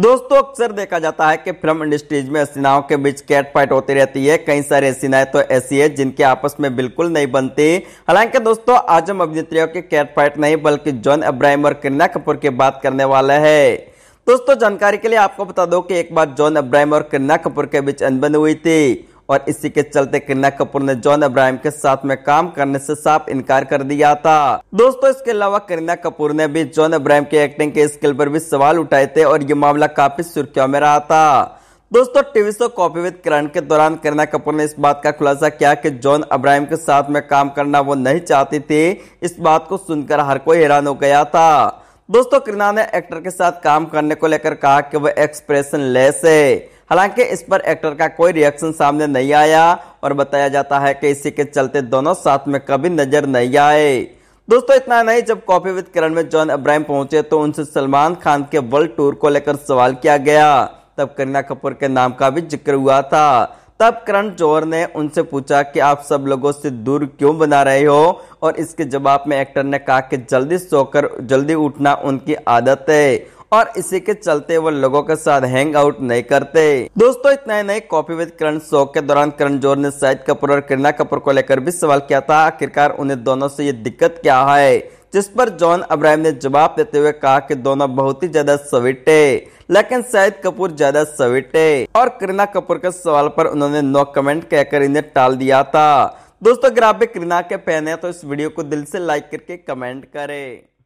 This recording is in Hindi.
दोस्तों अक्सर देखा जाता है कि फिल्म इंडस्ट्रीज में सेनाओं के बीच कैट फाइट होती रहती है कई सारे सेनाएं तो ऐसी है जिनके आपस में बिल्कुल नहीं बनती हालांकि दोस्तों आज हम अभिनेत्रियों की कैट फाइट नहीं बल्कि जॉन अब्राहिम और करीना कपूर की बात करने वाला है दोस्तों जानकारी के लिए आपको बता दो कि एक बार जॉन अब्राहिम और करीना कपूर के बीच अनबन हुई थी और इसी के चलते कन्या कपूर ने जॉन अब्राहम के साथ में काम करने से साफ इनकार कर दिया था दोस्तों इसके अलावा करीना कपूर ने भी जॉन अब्राहम के एक्टिंग के स्किल पर भी सवाल उठाए थे और ये मामला काफी सुर्खियों में रहा था दोस्तों TV show Koffee with Karan के दौरान करीना कपूर ने इस बात का खुलासा किया कि जॉन अब्राहम के साथ में काम करना वो नहीं चाहती थी इस बात को सुनकर हर कोई हैरान हो गया था दोस्तों कृणा ने एक्टर के साथ काम करने को लेकर कहा कि वह एक्सप्रेशन लेस है हालांकि इस पर एक्टर का कोई रिएक्शन सामने नहीं आया और बताया जाता है कि इसी के चलते दोनों साथ में कभी नजर नहीं आए दोस्तों इतना नहीं जब कॉफी विद किरण में जॉन अब्राहम पहुंचे तो उनसे सलमान खान के वर्ल्ड टूर को लेकर सवाल किया गया तब करीना कपूर के नाम का भी जिक्र हुआ था तब करण जौहर ने उनसे पूछा कि आप सब लोगों से दूर क्यों बना रहे हो और इसके जवाब में एक्टर ने कहा कि जल्दी सोकर जल्दी उठना उनकी आदत है और इसी के चलते वो लोगों के साथ हैंग आउट नहीं करते दोस्तों इतना ही नहीं कॉपी विद करण शो के दौरान करण जोर ने शाहिद कपूर और करीना कपूर को लेकर भी सवाल किया था आखिरकार उन्हें दोनों से ये दिक्कत क्या है जिस पर जॉन अब्राहम ने जवाब देते हुए कहा कि दोनों बहुत ही ज्यादा सविटे लेकिन शायद कपूर ज्यादा सविटे और करीना कपूर के सवाल पर उन्होंने नो कमेंट कहकर इन्हें टाल दिया था दोस्तों अगर आप भी करीना के फैन है तो इस वीडियो को दिल से लाइक करके कमेंट करें